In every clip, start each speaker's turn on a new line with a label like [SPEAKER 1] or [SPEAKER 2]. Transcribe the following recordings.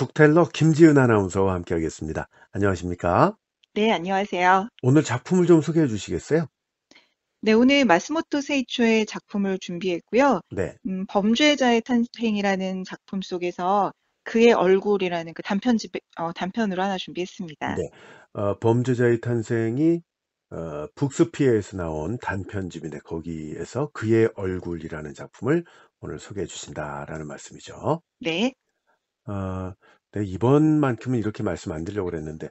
[SPEAKER 1] 북텔러 김지은 아나운서와 함께하겠습니다. 안녕하십니까?
[SPEAKER 2] 네, 안녕하세요.
[SPEAKER 1] 오늘 작품을 좀 소개해 주시겠어요?
[SPEAKER 2] 네, 오늘 마스모토 세이초의 작품을 준비했고요. 네. 음, 범죄자의 탄생이라는 작품 속에서 그의 얼굴이라는 그 단편집 어, 단편으로 하나 준비했습니다. 네.
[SPEAKER 1] 어, 범죄자의 탄생이 어, 북스피에에서 나온 단편집인데 거기에서 그의 얼굴이라는 작품을 오늘 소개해 주신다라는 말씀이죠. 네. 네, 이번만큼은 이렇게 말씀 안 드리려고 그랬는데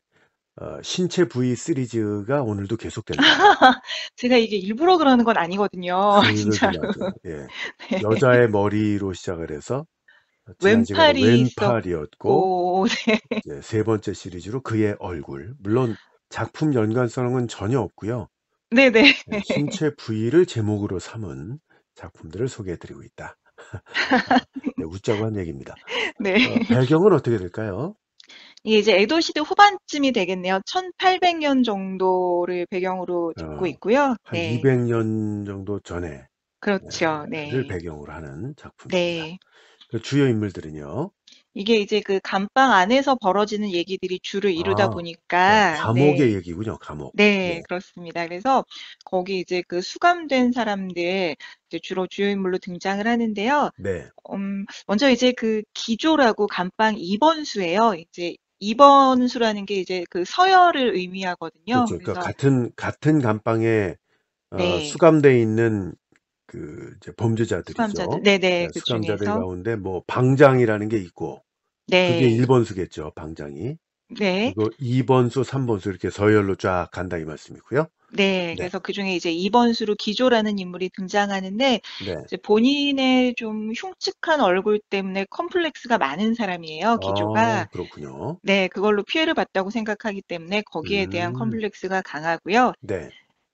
[SPEAKER 1] 어, 신체 부위 시리즈가 오늘도 계속된다.
[SPEAKER 2] 제가 이게 일부러 그러는 건 아니거든요. 아, 진짜로. 예. 네. 여자의
[SPEAKER 1] 머리로 시작을 해서 왼팔이 왼팔이었고 있었고, 네. 이제 세 번째 시리즈로 그의 얼굴. 물론 작품 연관성은 전혀 없고요. 네네. 예, 신체 부위를 제목으로 삼은 작품들을 소개해 드리고 있다. 네, 웃자고 한 얘기입니다. 네. 어, 배경은 어떻게 될까요?
[SPEAKER 2] 이 이제 에도 시대 후반쯤이 되겠네요. 1800년 정도를 배경으로 듣고 어, 있고요. 한 네.
[SPEAKER 1] 200년 정도 전에
[SPEAKER 2] 그렇죠. 네, 네.
[SPEAKER 1] 를 배경으로 하는 작품입니다. 네. 그 주요 인물들은요.
[SPEAKER 2] 이게 이제 그 감방 안에서 벌어지는 얘기들이 주를 이루다 아, 보니까 그러니까 네, 감옥의 네.
[SPEAKER 1] 얘기군요. 감옥.
[SPEAKER 2] 네, 네. 그렇습니다. 그래서 거기 이제 그 수감된 사람들 이제 주로 주요 인물로 등장을 하는데요. 네. 음, 먼저 이제 그 기조라고 감방 2번수예요. 이제 2번수라는 게 이제 그 서열을 의미하거든요. 그렇죠. 그러니까 그래서
[SPEAKER 1] 그러니까 같은 같은 감방에 어, 네. 수감돼 있는 그 이제 범죄자들이죠. 수감자들. 네네. 네, 그 수감자들 중에서. 가운데 뭐 방장이라는 게 있고 네. 그게 1번수겠죠. 방장이. 네. 그리고 2번수, 3번수 이렇게 서열로 쫙 간다 이 말씀이고요.
[SPEAKER 2] 네, 네, 그래서 그 중에 이제 2번수로 기조라는 인물이 등장하는데 네. 이제 본인의 좀 흉측한 얼굴 때문에 컴플렉스가 많은 사람이에요. 아, 기조가. 아,
[SPEAKER 1] 그렇군요.
[SPEAKER 2] 네, 그걸로 피해를 봤다고 생각하기 때문에 거기에 음. 대한 컴플렉스가 강하고요. 네.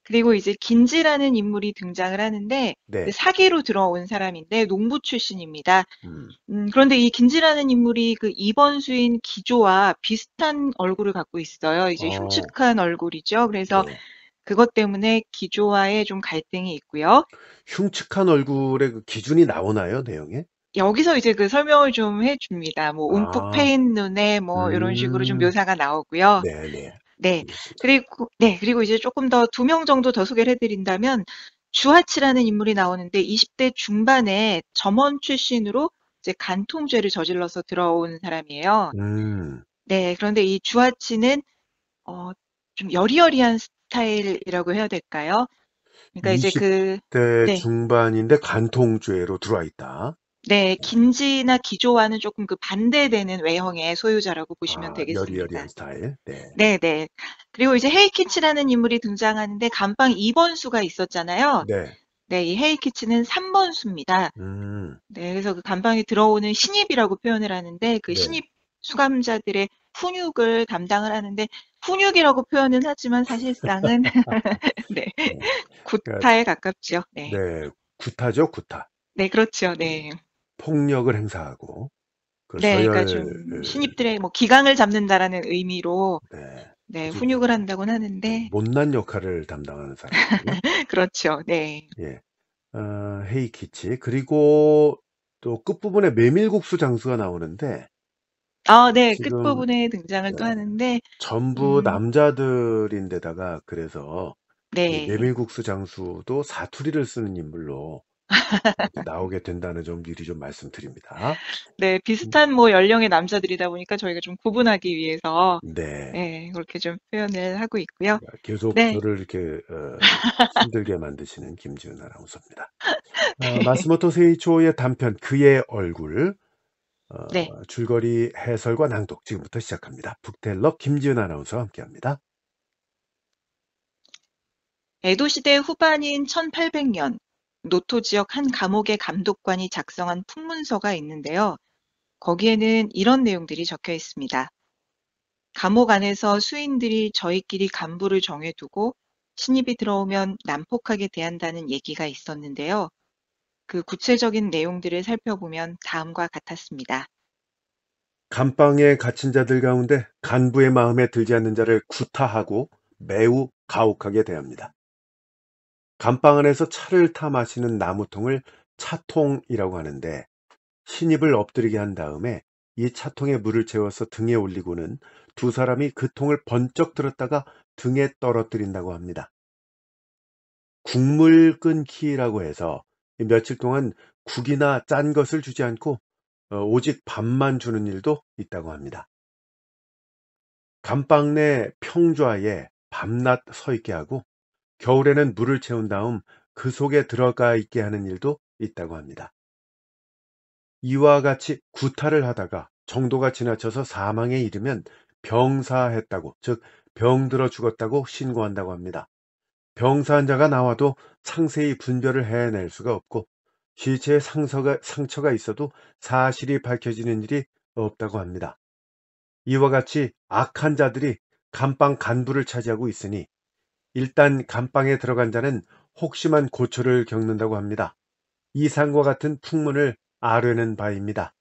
[SPEAKER 2] 그리고 이제 긴지라는 인물이 등장을 하는데 네. 사기로 들어온 사람인데 농부 출신입니다. 음. 음, 그런데 이 긴지라는 인물이 그 2번 수인 기조와 비슷한 얼굴을 갖고 있어요. 이제 어. 흉측한 얼굴이죠. 그래서 네. 그것 때문에 기조와의 좀 갈등이 있고요.
[SPEAKER 1] 흉측한 얼굴의 그 기준이 나오나요, 내용에?
[SPEAKER 2] 여기서 이제 그 설명을 좀 해줍니다. 뭐 아. 움푹 패인 눈에 뭐 음. 이런 식으로 좀 음. 묘사가 나오고요. 네네. 네. 네. 네 그렇죠. 그리고, 네. 그리고 이제 조금 더 두 명 정도 더 소개를 해드린다면, 주하치라는 인물이 나오는데 20대 중반에 점원 출신으로 이제 간통죄를 저질러서 들어온 사람이에요.
[SPEAKER 1] 음.
[SPEAKER 2] 네. 그런데 이 주하치는, 어, 좀 여리여리한 스타일이라고 해야 될까요?
[SPEAKER 1] 그러니까 이제 그. 2 네. 중반인데 간통죄로 들어와 있다.
[SPEAKER 2] 네. 긴지나 기조와는 조금 그 반대되는 외형의 소유자라고 보시면 아 여리여리한 되겠습니다. 스타일. 네. 네네. 그리고 이제 헤이키치라는 인물이 등장하는데 감방 2 번수가 있었잖아요. 네. 네. 이 헤이키치는 3 번수입니다. 음. 네. 그래서 그 감방에 들어오는 신입이라고 표현을 하는데 그 네. 신입 수감자들의 훈육을 담당을 하는데 훈육이라고 표현은 하지만 사실상은 네.
[SPEAKER 1] 네. 구타에 그러니까 가깝죠. 네. 네. 구타죠, 구타. 네. 그렇죠. 음. 폭력을 행사하고 그 네, 그러니까 좀 예.
[SPEAKER 2] 신입들의 뭐 기강을 잡는다라는 의미로 네, 네 훈육을 한다고는 하는데
[SPEAKER 1] 못난 역할을 담당하는 사람 그렇죠. 네. 예, 어, 헤이키치 그리고 또 끝부분에 메밀국수 장수가 나오는데
[SPEAKER 2] 아, 네. 끝부분에 등장을 또 예. 하는데
[SPEAKER 1] 전부 음, 남자들인데다가 그래서 네. 메밀국수 장수도 사투리를 쓰는 인물로 나오게 된다는 점 미리 좀 말씀드립니다. 네, 비슷한
[SPEAKER 2] 뭐 연령의 남자들이다 보니까 저희가 좀 구분하기 위해서 네. 네, 그렇게 좀
[SPEAKER 1] 표현을 하고 있고요. 그러니까 계속 네. 저를 이렇게 어, 힘들게 만드시는 김지은 아나운서입니다. 어, 마스모토 세이초의 단편 그의 얼굴 어, 네. 줄거리 해설과 낭독 지금부터 시작합니다. 북텔러 김지은 아나운서와 함께합니다.
[SPEAKER 2] 에도 시대 후반인 1800년 노토 지역 한 감옥의 감독관이 작성한 풍문서가 있는데요. 거기에는 이런 내용들이 적혀 있습니다. 감옥 안에서 수인들이 저희끼리 간부를 정해두고 신입이 들어오면 난폭하게 대한다는 얘기가 있었는데요. 그 구체적인 내용들을 살펴보면 다음과 같았습니다.
[SPEAKER 1] 감방에 갇힌 자들 가운데 간부의 마음에 들지 않는 자를 구타하고 매우 가혹하게 대합니다. 감방 안에서 차를 타 마시는 나무통을 차통이라고 하는데 신입을 엎드리게 한 다음에 이 차통에 물을 채워서 등에 올리고는 두 사람이 그 통을 번쩍 들었다가 등에 떨어뜨린다고 합니다. 국물 끈키라고 해서 며칠 동안 국이나 짠 것을 주지 않고 어, 오직 밥만 주는 일도 있다고 합니다. 감방 내 평좌에 밤낮 서 있게 하고 겨울에는 물을 채운 다음 그 속에 들어가 있게 하는 일도 있다고 합니다. 이와 같이 구타를 하다가 정도가 지나쳐서 사망에 이르면 병사했다고, 즉 병들어 죽었다고 신고한다고 합니다. 병사환자가 나와도 상세히 분별을 해낼 수가 없고 시체에 상서가, 상처가 있어도 사실이 밝혀지는 일이 없다고 합니다. 이와 같이 악한 자들이 감방 간부를 차지하고 있으니 일단 감방에 들어간 자는 혹심한 고초를 겪는다고 합니다. 이상과 같은 풍문을 아뢰는 바입니다.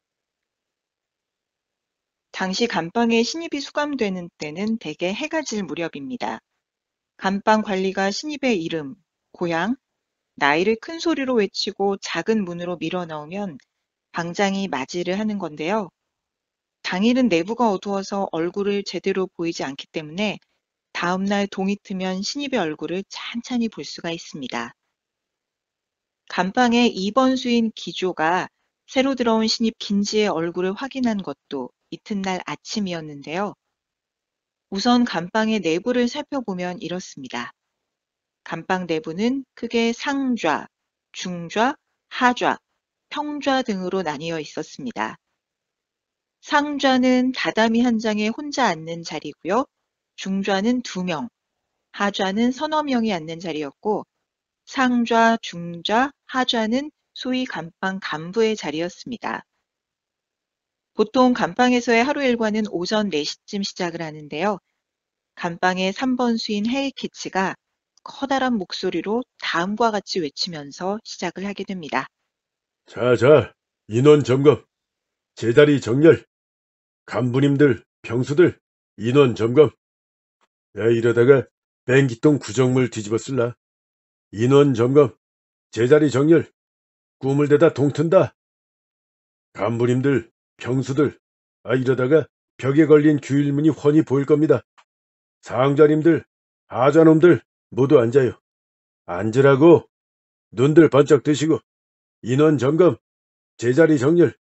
[SPEAKER 2] 당시 감방에 신입이 수감되는 때는 대개 해가 질 무렵입니다. 감방 관리가 신입의 이름, 고향, 나이를 큰 소리로 외치고 작은 문으로 밀어 넣으면 방장이 맞이를 하는 건데요. 당일은 내부가 어두워서 얼굴을 제대로 보이지 않기 때문에 다음 날 동이 트면 신입의 얼굴을 찬찬히 볼 수가 있습니다. 간방에 2번 수인 기조가 새로 들어온 신입 긴지의 얼굴을 확인한 것도 이튿날 아침이었는데요. 우선 감방의 내부를 살펴보면 이렇습니다. 감방 내부는 크게 상좌, 중좌, 하좌, 평좌 등으로 나뉘어 있었습니다. 상좌는 다다미 한 장에 혼자 앉는 자리고요. 중좌는 두명 하좌는 서너 명이 앉는 자리였고 상좌, 중좌, 하좌는 소위 감방 간부의 자리였습니다. 보통 감방에서의 하루 일과는 오전 4시쯤 시작을 하는데요. 감방의 3번 수인 헤이키치가 커다란 목소리로 다음과 같이 외치면서 시작을 하게 됩니다.
[SPEAKER 1] 자, 자, 인원 점검, 제자리 정렬, 간부님들, 병수들, 인원 점검. 야, 이러다가 뺑기똥 구정물 뒤집어 쓸라. 인원 점검, 제자리 정렬, 꿈을 대다 동튼다. 간부님들, 병수들, 아 이러다가 벽에 걸린 규일문이 훤히 보일 겁니다. 상자님들, 아자놈들 모두 앉아요. 앉으라고 눈들 번쩍 뜨시고 인원 점검, 제자리 정렬.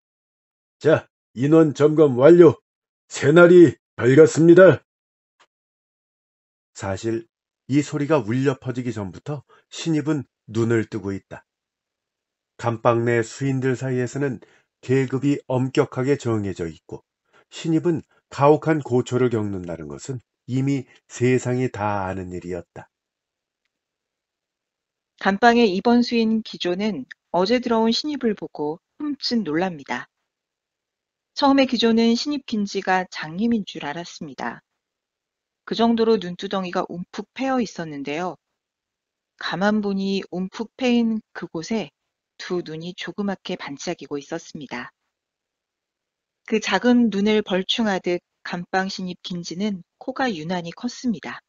[SPEAKER 1] 자, 인원 점검 완료. 새날이 밝았습니다. 사실 이 소리가 울려 퍼지기 전부터 신입은 눈을 뜨고 있다. 감방 내 수인들 사이에서는 계급이 엄격하게 정해져 있고 신입은 가혹한 고초를 겪는다는 것은 이미 세상이 다 아는 일이었다.
[SPEAKER 2] 감방의 이번 수인 기조는 어제 들어온 신입을 보고 흠칫 놀랍니다. 처음에 기조는 신입 긴지가 장님인 줄 알았습니다. 그 정도로 눈두덩이가 움푹 패어 있었는데요. 가만 보니 움푹 패인 그곳에 두 눈이 조그맣게 반짝이고 있었습니다. 그 작은 눈을 벌충하듯 감방 신입 김지는 코가 유난히 컸습니다.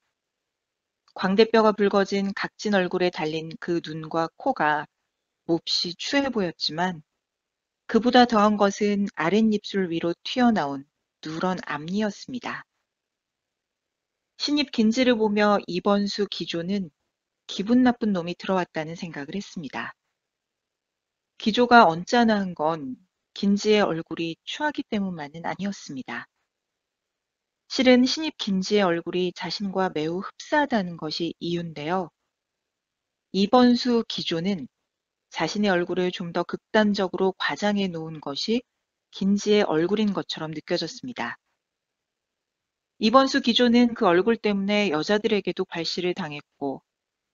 [SPEAKER 2] 광대뼈가 붉어진 각진 얼굴에 달린 그 눈과 코가 몹시 추해 보였지만 그보다 더한 것은 아랫입술 위로 튀어나온 누런 앞니였습니다. 신입 긴지를 보며 이번수 기조는 기분 나쁜 놈이 들어왔다는 생각을 했습니다. 기조가 언짢아 한건 긴지의 얼굴이 추하기 때문만은 아니었습니다. 실은 신입 긴지의 얼굴이 자신과 매우 흡사하다는 것이 이유인데요. 이번수 기조는 자신의 얼굴을 좀 더 극단적으로 과장해 놓은 것이 긴지의 얼굴인 것처럼 느껴졌습니다. 이번수 기조는 그 얼굴 때문에 여자들에게도 발시를 당했고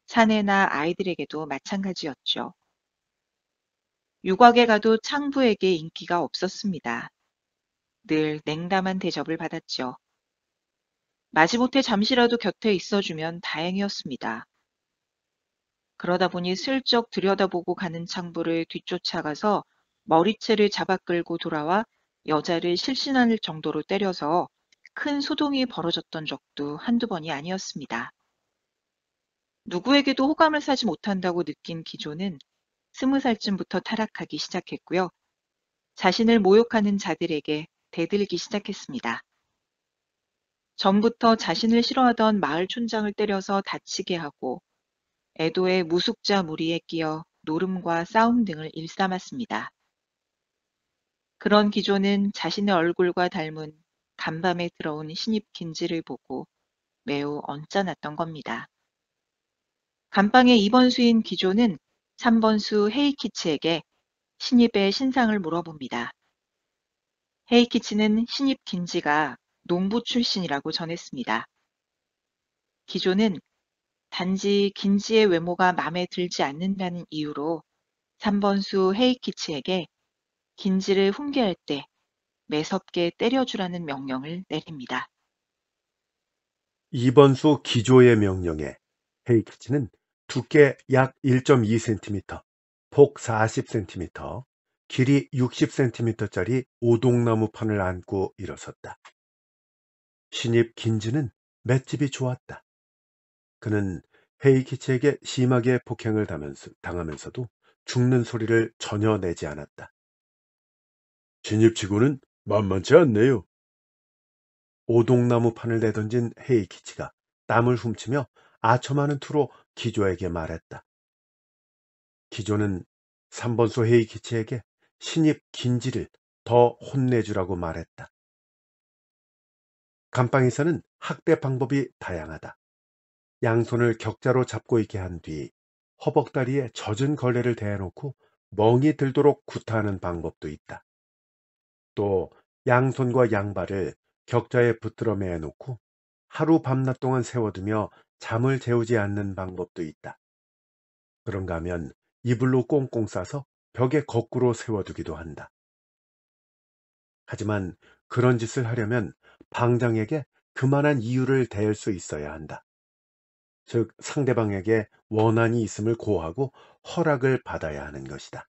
[SPEAKER 2] 사내나 아이들에게도 마찬가지였죠. 유곽에 가도 창부에게 인기가 없었습니다. 늘 냉담한 대접을 받았죠. 마지못해 잠시라도 곁에 있어주면 다행이었습니다. 그러다 보니 슬쩍 들여다보고 가는 창부를 뒤쫓아가서 머리채를 잡아 끌고 돌아와 여자를 실신할 정도로 때려서 큰 소동이 벌어졌던 적도 한두 번이 아니었습니다. 누구에게도 호감을 사지 못한다고 느낀 기조는 스무 살쯤부터 타락하기 시작했고요. 자신을 모욕하는 자들에게 대들기 시작했습니다. 전부터 자신을 싫어하던 마을 촌장을 때려서 다치게 하고 애도의 무숙자 무리에 끼어 노름과 싸움 등을 일삼았습니다. 그런 기조는 자신의 얼굴과 닮은 간밤에 들어온 신입 긴지를 보고 매우 언짢았던 겁니다. 간방의 2번수인 기조는 3번수 헤이키치에게 신입의 신상을 물어봅니다. 헤이키치는 신입 긴지가 농부 출신이라고 전했습니다. 기조는 단지 긴지의 외모가 마음에 들지 않는다는 이유로 3번수 헤이키치에게 긴지를 훈계할 때 매섭게 때려주라는 명령을 내립니다.
[SPEAKER 1] 이번수 기조의 명령에 헤이키치는 두께 약 1.2cm, 폭 40cm, 길이 60cm짜리 오동나무 판을 안고 일어섰다. 신입 긴즈는 맷집이 좋았다. 그는 헤이키치에게 심하게 폭행을 당하면서도 죽는 소리를 전혀 내지 않았다. 진입치고는 만만치 않네요. 오동나무 판을 내던진 헤이키치가 땀을 훔치며 아첨하는 투로 기조에게 말했다. 기조는 3번소 헤이키치에게 신입 긴지를 더 혼내주라고 말했다. 감방에서는 학대 방법이 다양하다. 양손을 격자로 잡고 있게 한 뒤 허벅다리에 젖은 걸레를 대놓고 멍이 들도록 구타하는 방법도 있다. 또 양손과 양발을 격자에 붙들어 매어 놓고 하루 밤낮 동안 세워두며 잠을 재우지 않는 방법도 있다. 그런가 하면 이불로 꽁꽁 싸서 벽에 거꾸로 세워두기도 한다. 하지만 그런 짓을 하려면 방장에게 그만한 이유를 대할 수 있어야 한다. 즉 상대방에게 원한이 있음을 고하고 허락을 받아야 하는 것이다.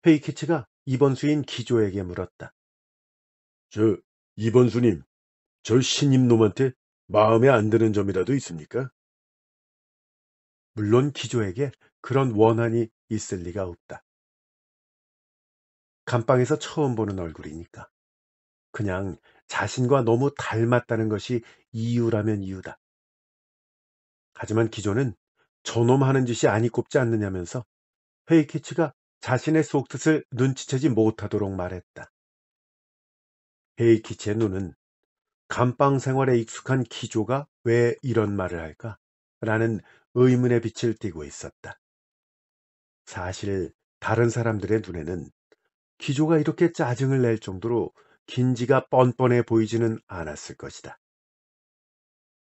[SPEAKER 1] 페이키치가 이번수인 기조에게 물었다. 저 이번수님, 저 신임놈한테 마음에 안 드는 점이라도 있습니까? 물론 기조에게 그런 원한이 있을 리가 없다. 감방에서 처음 보는 얼굴이니까. 그냥 자신과 너무 닮았다는 것이 이유라면 이유다. 하지만 기조는 저놈 하는 짓이 아니 꼽지 않느냐면서 헤이키치가 자신의 속뜻을 눈치채지 못하도록 말했다. 헤이키제 눈은 감방 생활에 익숙한 키조가 왜 이런 말을 할까? 라는 의문의 빛을 띠고 있었다. 사실 다른 사람들의 눈에는 기조가 이렇게 짜증을 낼 정도로 긴지가 뻔뻔해 보이지는 않았을 것이다.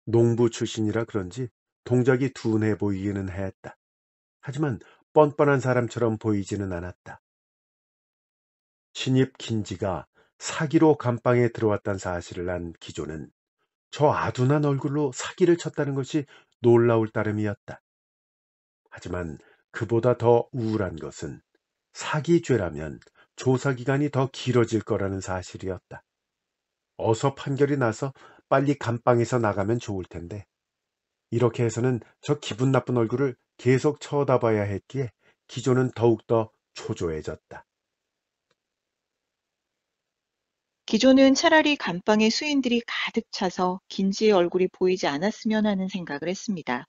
[SPEAKER 1] 농부 출신이라 그런지 동작이 둔해 보이기는 했다. 하지만 뻔뻔한 사람처럼 보이지는 않았다. 신입 긴지가 사기로 감방에 들어왔다는 사실을 난 기조는 저 아둔한 얼굴로 사기를 쳤다는 것이 놀라울 따름이었다. 하지만 그보다 더 우울한 것은 사기죄라면 조사기간이 더 길어질 거라는 사실이었다. 어서 판결이 나서 빨리 감방에서 나가면 좋을 텐데 이렇게 해서는 저 기분 나쁜 얼굴을 계속 쳐다봐야 했기에 기조는 더욱더 초조해졌다.
[SPEAKER 2] 기조는 차라리 감방에 수인들이 가득 차서 긴지의 얼굴이 보이지 않았으면 하는 생각을 했습니다.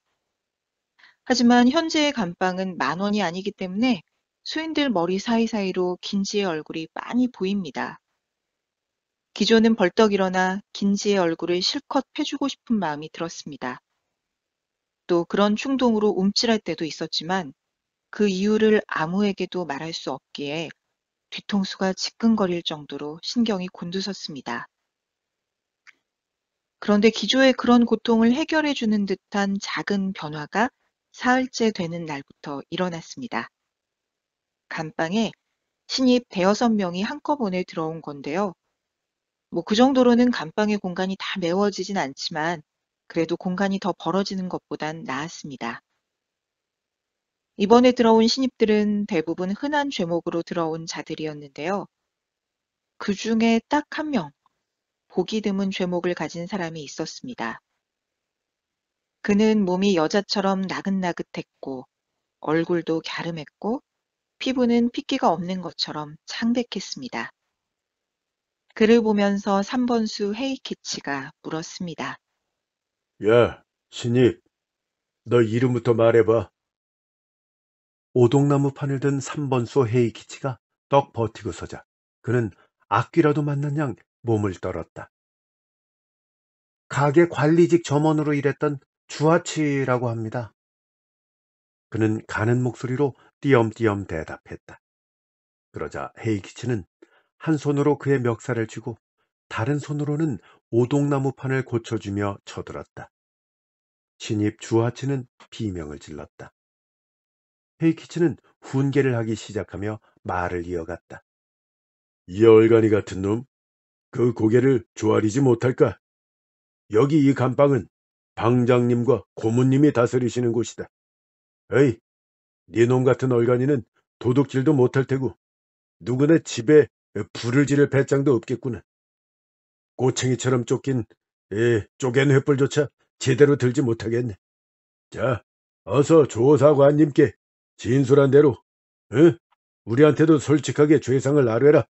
[SPEAKER 2] 하지만 현재의 감방은 만 원이 아니기 때문에 수인들 머리 사이사이로 긴지의 얼굴이 많이 보입니다. 기조는 벌떡 일어나 긴지의 얼굴을 실컷 패주고 싶은 마음이 들었습니다. 또 그런 충동으로 움찔할 때도 있었지만 그 이유를 아무에게도 말할 수 없기에 뒤통수가 지끈거릴 정도로 신경이 곤두섰습니다. 그런데 기조의 그런 고통을 해결해 주는 듯한 작은 변화가 사흘째 되는 날부터 일어났습니다. 감방에 신입 대여섯 명이 한꺼번에 들어온 건데요. 뭐 그 정도로는 감방의 공간이 다 메워지진 않지만 그래도 공간이 더 벌어지는 것보단 나았습니다. 이번에 들어온 신입들은 대부분 흔한 죄목으로 들어온 자들이었는데요. 그 중에 딱 한 명, 보기 드문 죄목을 가진 사람이 있었습니다. 그는 몸이 여자처럼 나긋나긋했고, 얼굴도 갸름했고, 피부는 핏기가 없는 것처럼 창백했습니다. 그를 보면서 3번수 헤이키치가 물었습니다.
[SPEAKER 1] 야, 신입. 너 이름부터 말해봐. 오동나무 판을 든 3번소 헤이키치가 떡 버티고 서자 그는 악귀라도 만난 양 몸을 떨었다. 가게 관리직 점원으로 일했던 주아치라고 합니다. 그는 가는 목소리로 띄엄띄엄 대답했다. 그러자 헤이키치는 한 손으로 그의 멱살을 쥐고 다른 손으로는 오동나무판을 고쳐주며 쳐들었다. 신입 주하치는 비명을 질렀다. 헤이키치는 훈계를 하기 시작하며 말을 이어갔다. 이 얼간이 같은 놈, 그 고개를 조아리지 못할까? 여기 이 감방은 방장님과 고문님이 다스리시는 곳이다. 에이, 니놈 네 같은 얼간이는 도둑질도 못할 테고 누구네 집에 불을 지를 배짱도 없겠구나. 고챙이처럼 쫓긴 이 쪼갠 횃불조차 제대로 들지 못하겠네. 자, 어서 조사관님께 진술한 대로, 응? 우리한테도 솔직하게 죄상을 나뢰라.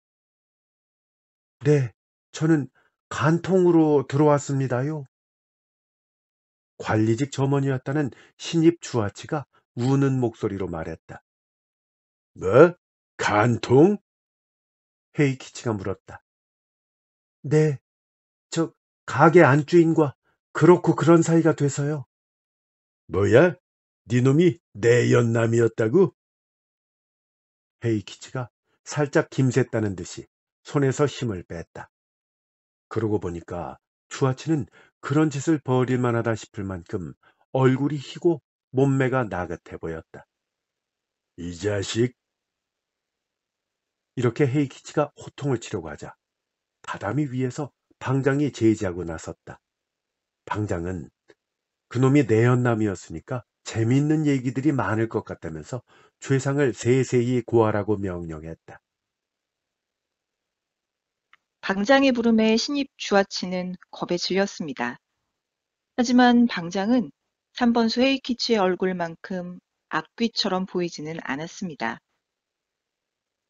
[SPEAKER 1] 네, 저는 간통으로 들어왔습니다요. 관리직 점원이었다는 신입 주아치가 우는 목소리로 말했다. 뭐? 간통? 헤이키치가 물었다. 네, 즉 가게 안주인과 그렇고 그런 사이가 돼서요. 뭐야? 니 놈이 내 연남이었다고? 헤이키치가 살짝 김샜다는 듯이 손에서 힘을 뺐다. 그러고 보니까 추아치는 그런 짓을 벌일 만하다 싶을 만큼 얼굴이 희고 몸매가 나긋해 보였다. 이 자식! 이렇게 헤이키치가 호통을 치려고 하자 바람이 위에서 방장이 제지하고 나섰다. 방장은 그놈이 내연남이었으니까 재밌는 얘기들이 많을 것 같다면서 최상을 세세히 고하라고 명령했다.
[SPEAKER 2] 방장의 부름에 신입 주아치는 겁에 질렸습니다. 하지만 방장은 3번수 헤이키치의 얼굴만큼 악귀처럼 보이지는 않았습니다.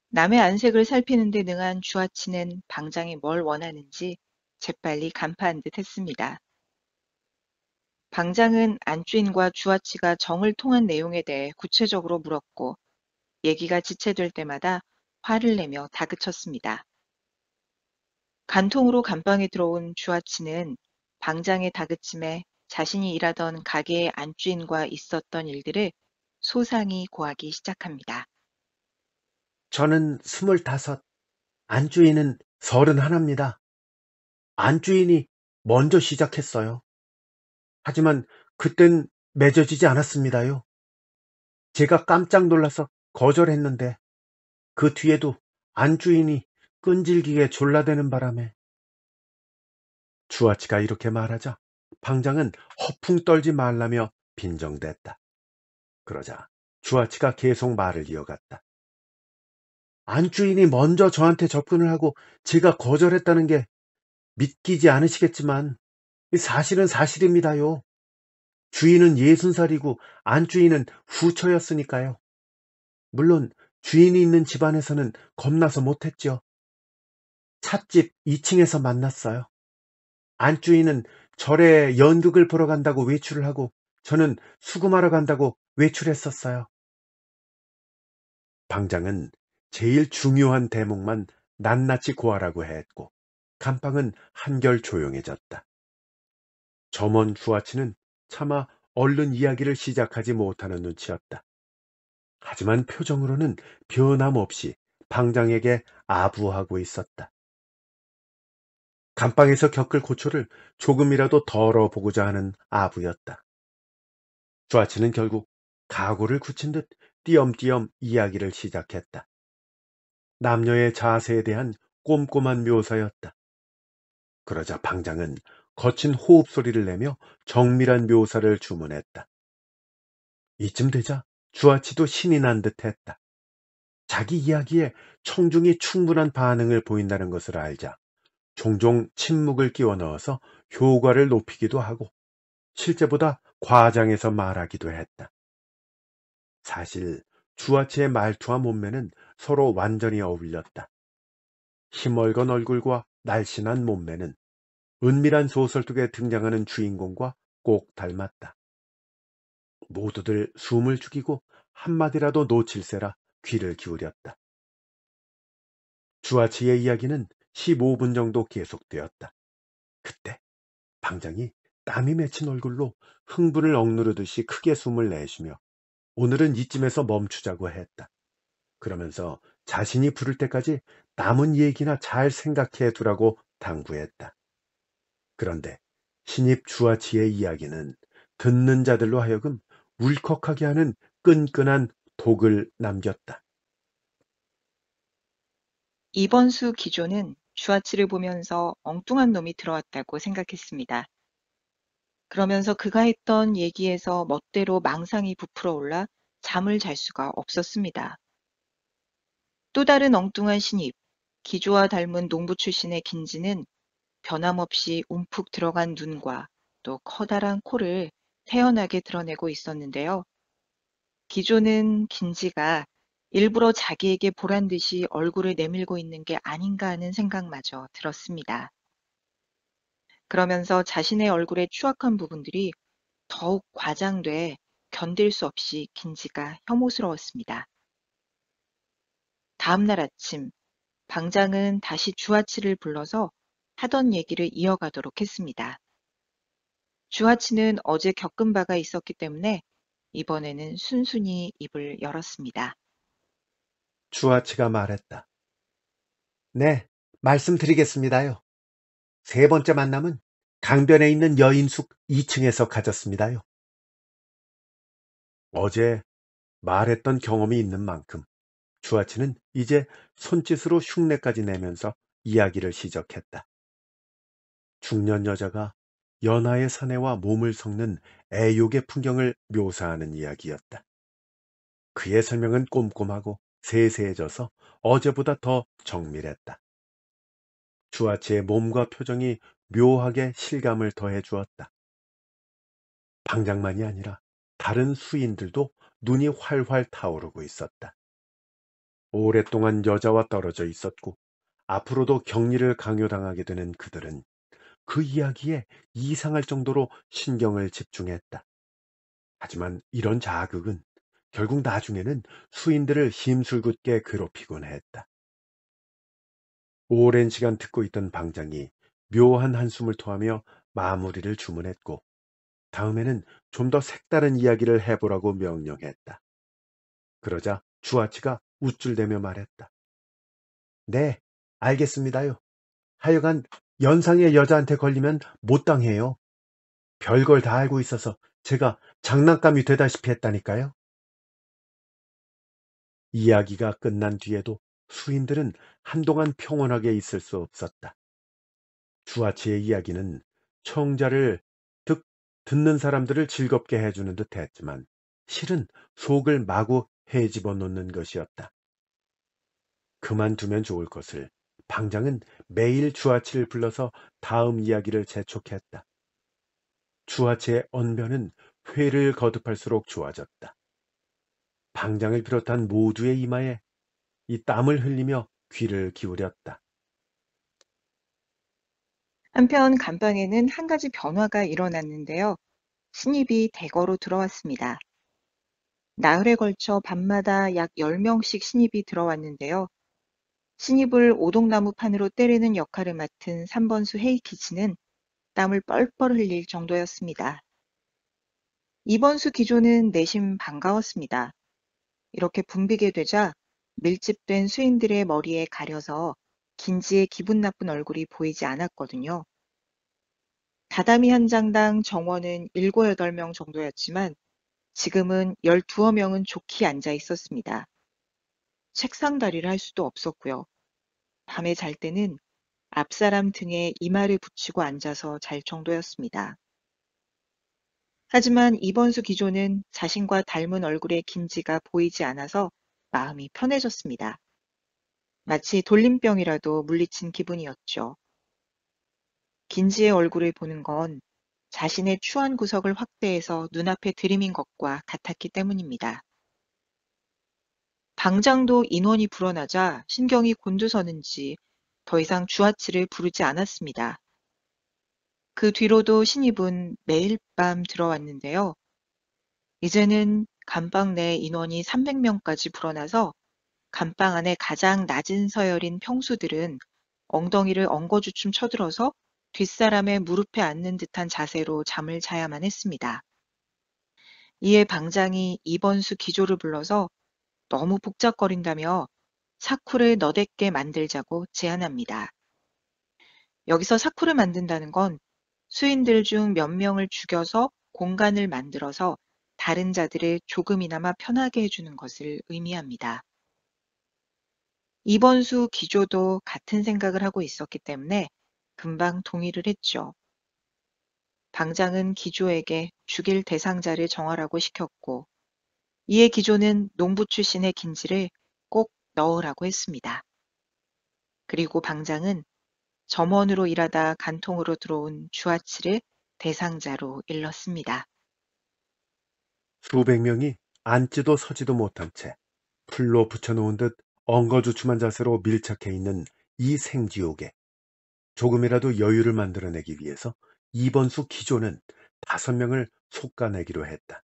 [SPEAKER 2] 남의 안색을 살피는 데 능한 주아치는 방장이 뭘 원하는지 재빨리 간파한 듯 했습니다. 방장은 안주인과 주아치가 정을 통한 내용에 대해 구체적으로 물었고 얘기가 지체될 때마다 화를 내며 다그쳤습니다. 간통으로 간방에 들어온 주아치는 방장의 다그침에 자신이 일하던 가게의 안주인과 있었던 일들을 소상히 고하기 시작합니다.
[SPEAKER 1] 저는 스물다섯, 안주인은 서른하나입니다. 안주인이 먼저 시작했어요. 하지만 그땐 맺어지지 않았습니다요. 제가 깜짝 놀라서 거절했는데 그 뒤에도 안주인이 끈질기게 졸라대는 바람에 주아치가 이렇게 말하자 방장은 허풍 떨지 말라며 빈정댔다. 그러자 주아치가 계속 말을 이어갔다. 안주인이 먼저 저한테 접근을 하고 제가 거절했다는 게 믿기지 않으시겠지만 사실은 사실입니다요. 주인은 예순살이고 안주인은 후처였으니까요. 물론 주인이 있는 집안에서는 겁나서 못했죠. 찻집 2층에서 만났어요. 안주인은 절에 연극을 보러 간다고 외출을 하고 저는 수금하러 간다고 외출했었어요. 방장은 제일 중요한 대목만 낱낱이 구하라고 했고 감방은 한결 조용해졌다. 점원 주아치는 차마 얼른 이야기를 시작하지 못하는 눈치였다. 하지만 표정으로는 변함없이 방장에게 아부하고 있었다. 감방에서 겪을 고초를 조금이라도 덜어보고자 하는 아부였다. 주아치는 결국 각오를 굳힌 듯 띄엄띄엄 이야기를 시작했다. 남녀의 자세에 대한 꼼꼼한 묘사였다. 그러자 방장은 거친 호흡 소리를 내며 정밀한 묘사를 주문했다. 이쯤 되자 주아치도 신이 난 듯했다. 자기 이야기에 청중이 충분한 반응을 보인다는 것을 알자 종종 침묵을 끼워 넣어서 효과를 높이기도 하고 실제보다 과장해서 말하기도 했다. 사실 주아치의 말투와 몸매는 서로 완전히 어울렸다. 힘얼건 얼굴과 날씬한 몸매는 은밀한 소설 속에 등장하는 주인공과 꼭 닮았다. 모두들 숨을 죽이고 한마디라도 놓칠세라 귀를 기울였다. 주아치의 이야기는 15분 정도 계속되었다. 그때 방장이 땀이 맺힌 얼굴로 흥분을 억누르듯이 크게 숨을 내쉬며 오늘은 이쯤에서 멈추자고 했다. 그러면서 자신이 부를 때까지 남은 얘기나 잘 생각해 두라고 당부했다. 그런데 신입 주아치의 이야기는 듣는 자들로 하여금 울컥하게 하는 끈끈한 독을 남겼다.
[SPEAKER 2] 이번 수 기조는 주아치를 보면서 엉뚱한 놈이 들어왔다고 생각했습니다. 그러면서 그가 했던 얘기에서 멋대로 망상이 부풀어 올라 잠을 잘 수가 없었습니다. 또 다른 엉뚱한 신입, 기조와 닮은 농부 출신의 긴지는 변함없이 움푹 들어간 눈과 또 커다란 코를 태연하게 드러내고 있었는데요. 기조는 긴지가 일부러 자기에게 보란 듯이 얼굴을 내밀고 있는 게 아닌가 하는 생각마저 들었습니다. 그러면서 자신의 얼굴에 추악한 부분들이 더욱 과장돼 견딜 수 없이 긴지가 혐오스러웠습니다. 다음날 아침, 방장은 다시 주아치를 불러서 하던 얘기를 이어가도록 했습니다. 주아치는 어제 겪은 바가 있었기 때문에 이번에는 순순히 입을
[SPEAKER 1] 열었습니다. 주아치가 말했다. 네, 말씀드리겠습니다요. 세 번째 만남은 강변에 있는 여인숙 2층에서 가졌습니다요. 어제 말했던 경험이 있는 만큼 주아치는 이제 손짓으로 흉내까지 내면서 이야기를 시작했다. 중년 여자가 연하의 사내와 몸을 섞는 애욕의 풍경을 묘사하는 이야기였다. 그의 설명은 꼼꼼하고 세세해져서 어제보다 더 정밀했다. 주아치의 몸과 표정이 묘하게 실감을 더해 주었다. 방장만이 아니라 다른 수인들도 눈이 활활 타오르고 있었다. 오랫동안 여자와 떨어져 있었고 앞으로도 격리를 강요당하게 되는 그들은 그 이야기에 이상할 정도로 신경을 집중했다. 하지만 이런 자극은 결국 나중에는 수인들을 힘술궂게 괴롭히곤 했다. 오랜 시간 듣고 있던 방장이 묘한 한숨을 토하며 마무리를 주문했고 다음에는 좀 더 색다른 이야기를 해보라고 명령했다. 그러자 주아치가 우쭐대며 말했다. 네, 알겠습니다요. 하여간 연상의 여자한테 걸리면 못 당해요. 별걸 다 알고 있어서 제가 장난감이 되다시피 했다니까요. 이야기가 끝난 뒤에도 수인들은 한동안 평온하게 있을 수 없었다. 주아치의 이야기는 청자를 듣, 듣는 사람들을 즐겁게 해주는 듯 했지만 실은 속을 마구 헤집어 놓는 것이었다. 그만두면 좋을 것을 방장은 매일 주하치를 불러서 다음 이야기를 재촉했다. 주하치의 언변은 회를 거듭할수록 좋아졌다. 방장을 비롯한 모두의 이마에 이 땀을 흘리며 귀를 기울였다.
[SPEAKER 2] 한편 간방에는 한 가지 변화가 일어났는데요. 신입이 대거로 들어왔습니다. 나흘에 걸쳐 밤마다 약 10명씩 신입이 들어왔는데요. 신입을 오동나무 판으로 때리는 역할을 맡은 3번수 헤이키치는 땀을 뻘뻘 흘릴 정도였습니다. 2번수 기조는 내심 반가웠습니다. 이렇게 붐비게 되자 밀집된 수인들의 머리에 가려서 긴지의 기분 나쁜 얼굴이 보이지 않았거든요. 다다미 한 장당 정원은 7, 8명 정도였지만 지금은 12여 명은 좋게 앉아 있었습니다. 책상 다리를 할 수도 없었고요. 밤에 잘 때는 앞사람 등에 이마를 붙이고 앉아서 잘 정도였습니다. 하지만 이번수 기조는 자신과 닮은 얼굴의 긴지가 보이지 않아서 마음이 편해졌습니다. 마치 돌림병이라도 물리친 기분이었죠. 긴지의 얼굴을 보는 건 자신의 추한 구석을 확대해서 눈앞에 들이민 것과 같았기 때문입니다. 방장도 인원이 불어나자 신경이 곤두서는지 더 이상 주아치를 부르지 않았습니다. 그 뒤로도 신입은 매일 밤 들어왔는데요. 이제는 감방 내 인원이 300명까지 불어나서 감방 안에 가장 낮은 서열인 평수들은 엉덩이를 엉거주춤 쳐들어서 뒷사람의 무릎에 앉는 듯한 자세로 잠을 자야만 했습니다. 이에 방장이 이번수 기조를 불러서 너무 복잡거린다며 사쿠를 너댓게 만들자고 제안합니다. 여기서 사쿠를 만든다는 건 수인들 중 몇 명을 죽여서 공간을 만들어서 다른 자들을 조금이나마 편하게 해주는 것을 의미합니다. 이번수 기조도 같은 생각을 하고 있었기 때문에 금방 동의를 했죠. 방장은 기조에게 죽일 대상자를 정하라고 시켰고 이에 기조는 농부 출신의 김지를꼭 넣으라고 했습니다. 그리고 방장은 점원으로 일하다 간통으로 들어온 주아치를 대상자로 일렀습니다.
[SPEAKER 1] 수백 명이 앉지도 서지도 못한 채 풀로 붙여놓은 듯 엉거주춤한 자세로 밀착해 있는 이 생지옥에 조금이라도 여유를 만들어내기 위해서 이번수 기조는 다섯 명을 속가내기로 했다.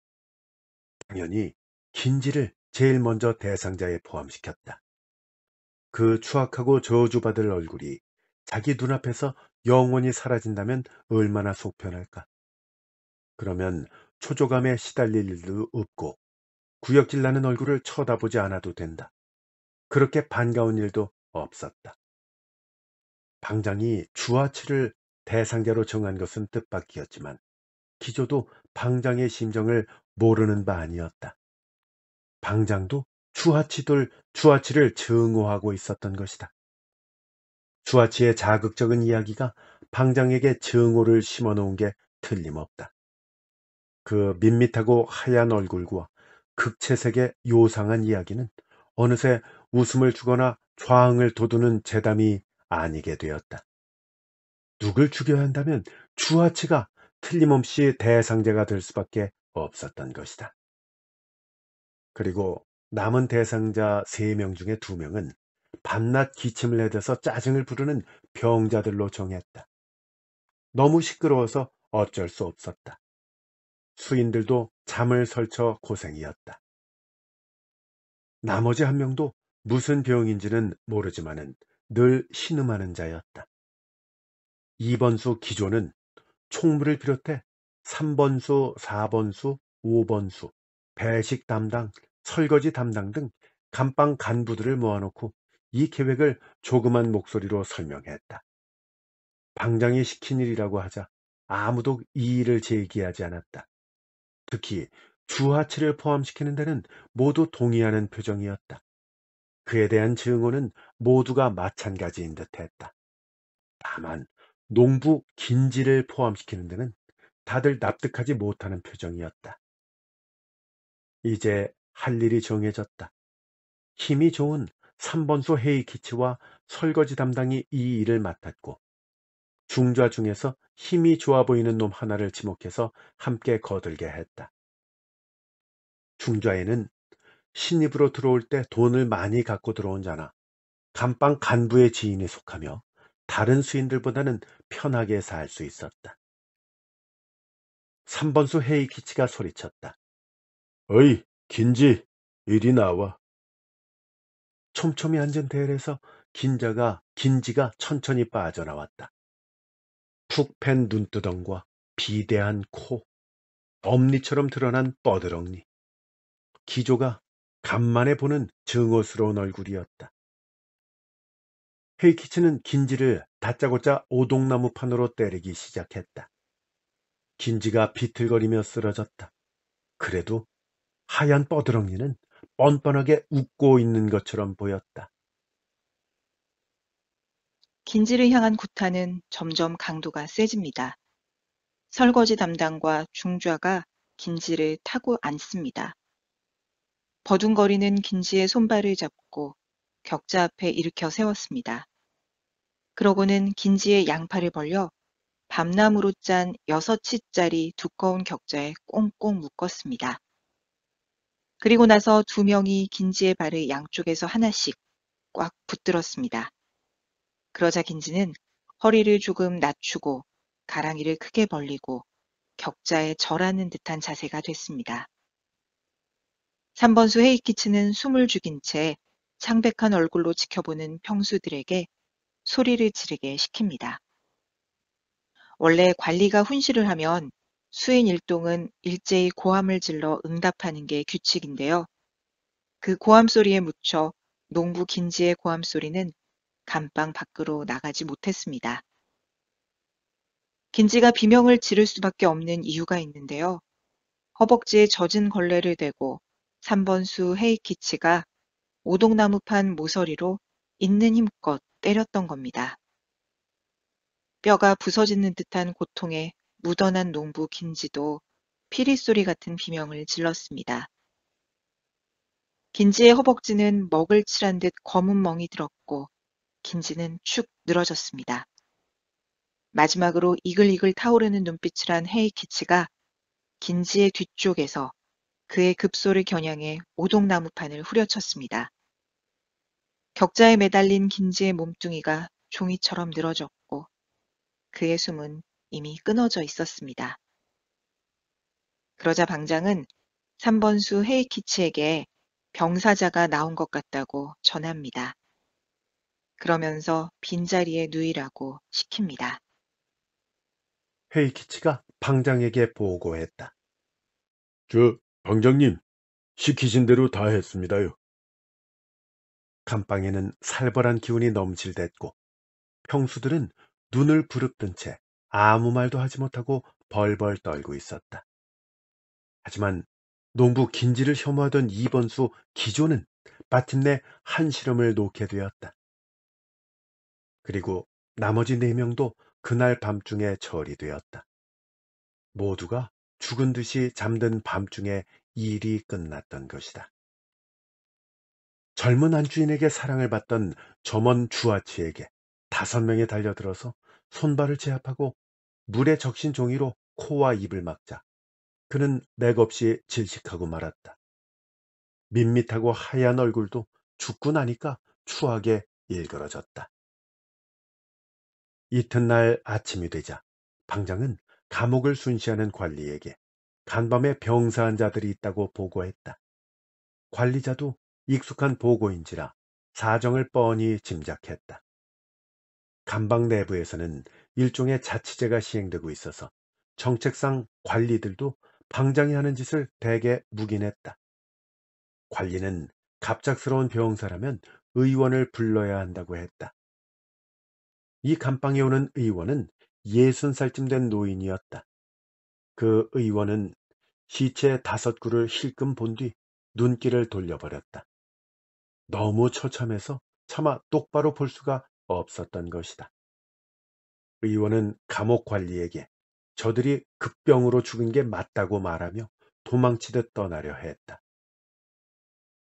[SPEAKER 1] 당연히 긴지를 제일 먼저 대상자에 포함시켰다. 그 추악하고 저주받을 얼굴이 자기 눈앞에서 영원히 사라진다면 얼마나 속편할까. 그러면 초조감에 시달릴 일도 없고 구역질 나는 얼굴을 쳐다보지 않아도 된다. 그렇게 반가운 일도 없었다. 방장이 주하치를 대상자로 정한 것은 뜻밖이었지만 기조도 방장의 심정을 모르는 바 아니었다. 방장도 추하치돌 추하치를 증오하고 있었던 것이다. 추하치의 자극적인 이야기가 방장에게 증오를 심어놓은 게 틀림없다. 그 밋밋하고 하얀 얼굴과 극채색의 요상한 이야기는 어느새 웃음을 주거나 좌항을 돋우는 재담이 아니게 되었다. 누굴 죽여야 한다면 주하치가 틀림없이 대상자가 될 수밖에 없었던 것이다. 그리고 남은 대상자 3명 중에 2명은 밤낮 기침을 해대서 짜증을 부르는 병자들로 정했다. 너무 시끄러워서 어쩔 수 없었다. 수인들도 잠을 설쳐 고생이었다. 나머지 한 명도 무슨 병인지는 모르지만늘 신음하는 자였다. 2번수 기조는 총무를 비롯해 3번수, 4번수, 5번수, 배식 담당, 설거지 담당 등 감방 간부들을 모아놓고 이 계획을 조그만 목소리로 설명했다. 방장이 시킨 일이라고 하자 아무도 이의를 제기하지 않았다. 특히 주하치를 포함시키는 데는 모두 동의하는 표정이었다. 그에 대한 증언은 모두가 마찬가지인 듯했다. 다만 농부 긴지를 포함시키는 데는 다들 납득하지 못하는 표정이었다. 이제 할 일이 정해졌다. 힘이 좋은 3번수 헤이키치와 설거지 담당이 이 일을 맡았고 중좌 중에서 힘이 좋아 보이는 놈 하나를 지목해서 함께 거들게 했다. 중좌에는 신입으로 들어올 때 돈을 많이 갖고 들어온 자나 감방 간부의 지인이 속하며 다른 수인들보다는 편하게 살 수 있었다. 3번수 헤이키치가 소리쳤다. 어이, 긴지, 이리 나와. 촘촘히 앉은 대열에서 긴자가 긴지가 천천히 빠져나왔다. 푹팬 눈두덩과 비대한 코, 엄니처럼 드러난 뻐드렁니. 기조가 간만에 보는 증오스러운 얼굴이었다. 헤이키츠는 긴지를 다짜고짜 오동나무 판으로 때리기 시작했다. 긴지가 비틀거리며 쓰러졌다. 그래도 하얀 뻐드렁이는 뻔뻔하게 웃고 있는 것처럼 보였다.
[SPEAKER 2] 긴지를 향한 구타는 점점 강도가 세집니다. 설거지 담당과 중좌가 긴지를 타고 앉습니다. 버둥거리는 긴지의 손발을 잡고 격자 앞에 일으켜 세웠습니다. 그러고는 긴지의 양팔을 벌려 밤나무로 짠 여섯 치짜리 두꺼운 격자에 꽁꽁 묶었습니다. 그리고 나서 두 명이 긴지의 발을 양쪽에서 하나씩 꽉 붙들었습니다. 그러자 긴지는 허리를 조금 낮추고 가랑이를 크게 벌리고 격자에 절하는 듯한 자세가 됐습니다. 3번수 헤이키츠는 숨을 죽인 채 창백한 얼굴로 지켜보는 평수들에게 소리를 지르게 시킵니다. 원래 관리가 훈시를 하면 수인일동은 일제히 고함을 질러 응답하는 게 규칙인데요. 그 고함 소리에 묻혀 농부 긴지의 고함 소리는 감방 밖으로 나가지 못했습니다. 긴지가 비명을 지를 수밖에 없는 이유가 있는데요. 허벅지에 젖은 걸레를 대고 3번수 헤이키치가 오동나무판 모서리로 있는 힘껏 때렸던 겁니다. 뼈가 부서지는 듯한 고통에 무던한 농부 긴지도 피리소리 같은 비명을 질렀습니다. 긴지의 허벅지는 먹을 칠한 듯 검은 멍이 들었고 긴지는 축 늘어졌습니다. 마지막으로 이글이글 타오르는 눈빛이란 헤이키치가 긴지의 뒤쪽에서 그의 급소를 겨냥해 오동나무판을 후려쳤습니다. 격자에 매달린 긴지의 몸뚱이가 종이처럼 늘어졌고 그의 숨은 이미 끊어져 있었습니다. 그러자 방장은 3번수 헤이키치에게 병사자가 나온 것 같다고 전합니다. 그러면서 빈자리에 누이라고 시킵니다.
[SPEAKER 1] 헤이키치가 방장에게 보고했다. 저 방장님, 시키신 대로 다 했습니다요. 감방에는 살벌한 기운이 넘칠댔고 평수들은 눈을 부릅뜬 채 아무 말도 하지 못하고 벌벌 떨고 있었다. 하지만 농부 긴지를 혐오하던 이번수 기조는 마침내 한 실험을 놓게 되었다. 그리고 나머지 네 명도 그날 밤중에 처리되었다. 모두가 죽은 듯이 잠든 밤중에 일이 끝났던 것이다. 젊은 안주인에게 사랑을 받던 점원 주아치에게 다섯 명이 달려들어서 손발을 제압하고 물에 적신 종이로 코와 입을 막자 그는 맥없이 질식하고 말았다. 밋밋하고 하얀 얼굴도 죽고 나니까 추하게 일그러졌다. 이튿날 아침이 되자 방장은 감옥을 순시하는 관리에게 간밤에 병사한 자들이 있다고 보고했다. 관리자도 익숙한 보고인지라 사정을 뻔히 짐작했다. 감방 내부에서는 일종의 자치제가 시행되고 있어서 정책상 관리들도 방장이 하는 짓을 대개 묵인했다. 관리는 갑작스러운 병사라면 의원을 불러야 한다고 했다. 이 감방에 오는 의원은 60살쯤 된 노인이었다. 그 의원은 시체 다섯 구를 힐끔 본 뒤 눈길을 돌려버렸다. 너무 처참해서 차마 똑바로 볼 수가 없었던 것이다. 의원은 감옥 관리에게 저들이 급병으로 죽은 게 맞다고 말하며 도망치듯 떠나려 했다.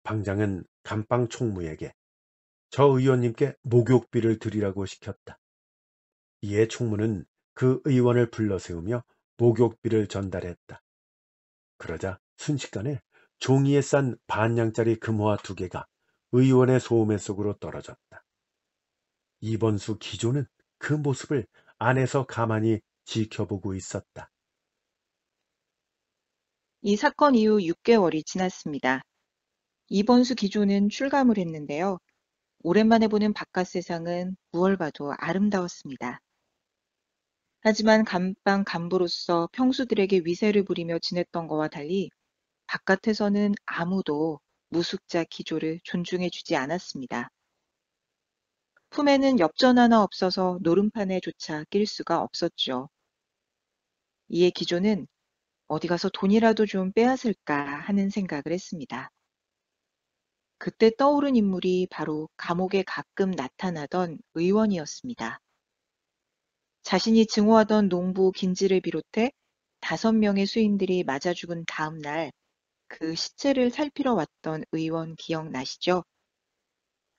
[SPEAKER 1] 방장은 감방 총무에게 저 의원님께 목욕비를 드리라고 시켰다. 이에 총무는 그 의원을 불러세우며 목욕비를 전달했다. 그러자 순식간에 종이에 싼 반냥짜리 금화 두 개가 의원의 소음의 속으로 떨어졌다. 이번수 기조는 그 모습을 안에서 가만히 지켜보고 있었다.
[SPEAKER 2] 이 사건 이후 6개월이 지났습니다. 이번수 기조는 출감을 했는데요. 오랜만에 보는 바깥 세상은 무얼 봐도 아름다웠습니다. 하지만 감방 간부로서 평수들에게 위세를 부리며 지냈던 거와 달리 바깥에서는 아무도 무숙자 기조를 존중해주지 않았습니다. 품에는 엽전 하나 없어서 노름판에 조차 낄 수가 없었죠. 이에 기조는 어디 가서 돈이라도 좀 빼앗을까 하는 생각을 했습니다. 그때 떠오른 인물이 바로 감옥에 가끔 나타나던 의원이었습니다. 자신이 증오하던 농부 긴지를 비롯해 다섯 명의 수인들이 맞아 죽은 다음 날 그 시체를 살피러 왔던 의원 기억나시죠?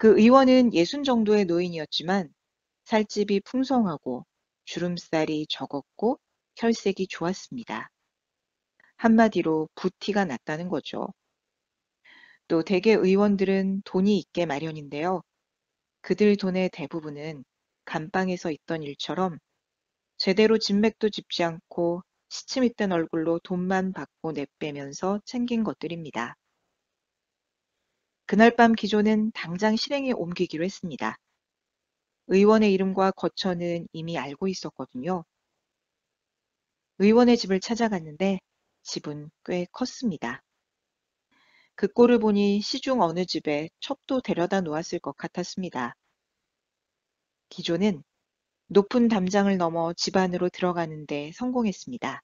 [SPEAKER 2] 그 의원은 예순 정도의 노인이었지만 살집이 풍성하고 주름살이 적었고 혈색이 좋았습니다. 한마디로 부티가 났다는 거죠. 또 대개 의원들은 돈이 있게 마련인데요. 그들 돈의 대부분은 감방에서 있던 일처럼 제대로 진맥도 짚지 않고 시침 있던 얼굴로 돈만 받고 내빼면서 챙긴 것들입니다. 그날 밤 기조는 당장 실행에 옮기기로 했습니다. 의원의 이름과 거처는 이미 알고 있었거든요. 의원의 집을 찾아갔는데 집은 꽤 컸습니다. 그 꼴을 보니 시중 어느 집에 첩도 데려다 놓았을 것 같았습니다. 기조는 높은 담장을 넘어 집 안으로 들어가는데 성공했습니다.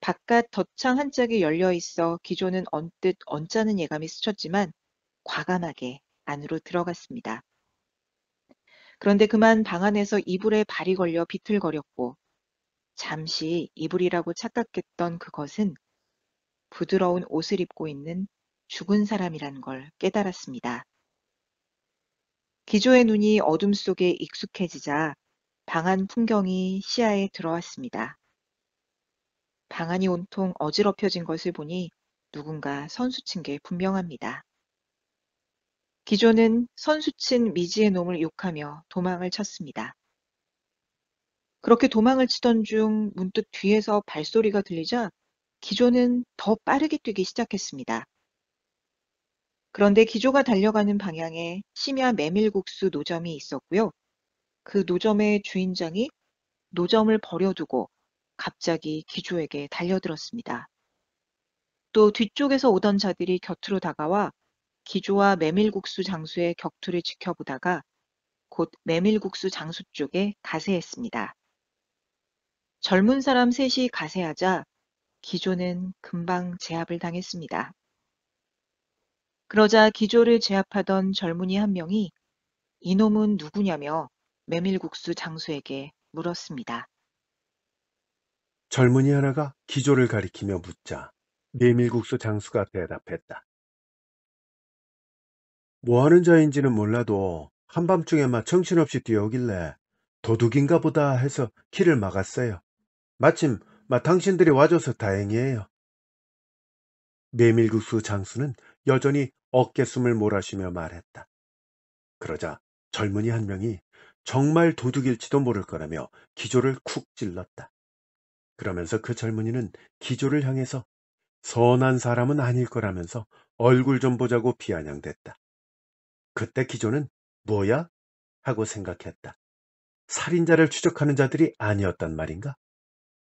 [SPEAKER 2] 바깥 덧창 한 짝이 열려 있어 기조는 언뜻 언짢은 예감이 스쳤지만 과감하게 안으로 들어갔습니다. 그런데 그만 방 안에서 이불에 발이 걸려 비틀거렸고 잠시 이불이라고 착각했던 그것은 부드러운 옷을 입고 있는 죽은 사람이란 걸 깨달았습니다. 기조의 눈이 어둠 속에 익숙해지자 방 안 풍경이 시야에 들어왔습니다. 방안이 온통 어지럽혀진 것을 보니 누군가 선수 친 게 분명합니다. 기조는 선수 친 미지의 놈을 욕하며 도망을 쳤습니다. 그렇게 도망을 치던 중 문득 뒤에서 발소리가 들리자 기조는 더 빠르게 뛰기 시작했습니다. 그런데 기조가 달려가는 방향에 심야 메밀국수 노점이 있었고요. 그 노점의 주인장이 노점을 버려두고 갑자기 기조에게 달려들었습니다. 또 뒤쪽에서 오던 자들이 곁으로 다가와 기조와 메밀국수 장수의 격투를 지켜보다가 곧 메밀국수 장수 쪽에 가세했습니다. 젊은 사람 셋이 가세하자 기조는 금방 제압을 당했습니다. 그러자 기조를 제압하던 젊은이 한 명이 이놈은 누구냐며 메밀국수 장수에게 물었습니다.
[SPEAKER 1] 젊은이 하나가 기조를 가리키며 묻자 메밀국수 장수가 대답했다. 뭐하는 자인지는 몰라도 한밤중에만 정신없이 뛰어오길래 도둑인가 보다 해서 키를 막았어요. 마침 마 당신들이 와줘서 다행이에요. 메밀국수 장수는 여전히 어깨숨을 몰아쉬며 말했다. 그러자 젊은이 한 명이 정말 도둑일지도 모를 거라며 기조를 쿡 찔렀다. 그러면서 그 젊은이는 기조를 향해서 선한 사람은 아닐 거라면서 얼굴 좀 보자고 비아냥댔다. 그때 기조는 뭐야? 하고 생각했다. 살인자를 추적하는 자들이 아니었단 말인가?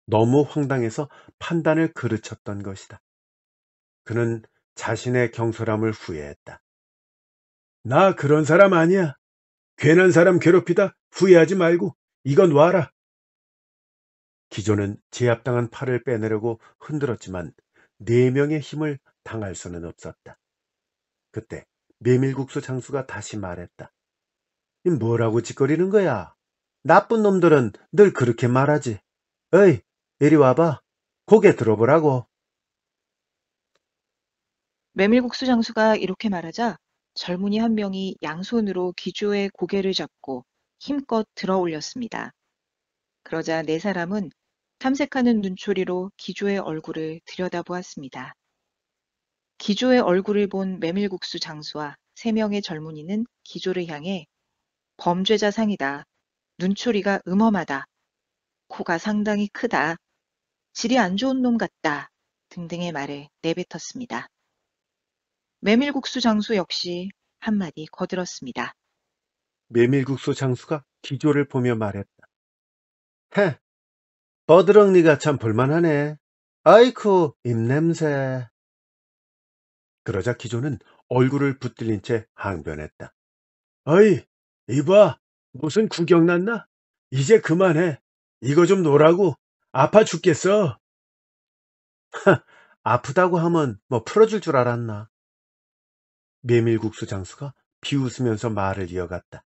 [SPEAKER 1] 너무 황당해서 판단을 그르쳤던 것이다. 그는 자신의 경솔함을 후회했다. 나 그런 사람 아니야. 괜한 사람 괴롭히다 후회하지 말고 이건 와라. 기조는 제압당한 팔을 빼내려고 흔들었지만 네 명의 힘을 당할 수는 없었다. 그때 메밀국수 장수가 다시 말했다. 뭐라고 짓거리는 거야? 나쁜 놈들은 늘 그렇게 말하지. 어이, 이리 와봐. 고개 들어보라고.
[SPEAKER 2] 메밀국수 장수가 이렇게 말하자 젊은이 한 명이 양손으로 기조의 고개를 잡고 힘껏 들어 올렸습니다. 그러자 네 사람은 탐색하는 눈초리로 기조의 얼굴을 들여다보았습니다. 기조의 얼굴을 본 메밀국수 장수와 세 명의 젊은이는 기조를 향해 범죄자 상이다. 눈초리가 음험하다. 코가 상당히 크다. 질이 안 좋은 놈 같다. 등등의 말을 내뱉었습니다. 메밀국수 장수 역시 한마디 거들었습니다.
[SPEAKER 1] 메밀국수 장수가 기조를 보며 말했다. 헤, 버드렁니가 참 볼만하네. 아이쿠 입냄새. 그러자 기조는 얼굴을 붙들린 채 항변했다. 어이 이봐 무슨 구경 났나? 이제 그만해. 이거 좀 놓으라고. 아파 죽겠어. 하, 아프다고 하면 뭐 풀어줄 줄 알았나. 메밀국수 장수가 비웃으면서 말을 이어갔다.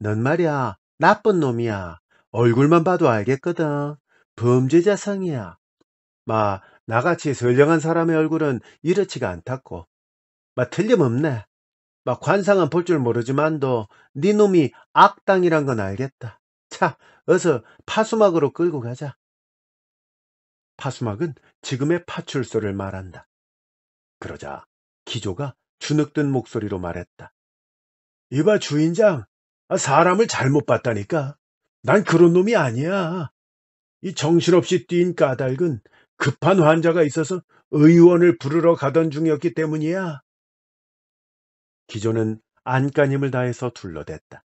[SPEAKER 1] 넌 말이야 나쁜 놈이야. 얼굴만 봐도 알겠거든. 범죄자성이야. 마 나같이 선량한 사람의 얼굴은 이렇지가 않다고. 마 틀림없네. 마, 관상은 볼 줄 모르지만도 네 놈이 악당이란 건 알겠다. 자, 어서 파수막으로 끌고 가자. 파수막은 지금의 파출소를 말한다. 그러자 기조가 주눅든 목소리로 말했다. 이봐 주인장, 아, 사람을 잘못 봤다니까. 난 그런 놈이 아니야. 이 정신없이 뛴 까닭은 급한 환자가 있어서 의원을 부르러 가던 중이었기 때문이야. 기조는 안간힘을 다해서 둘러댔다.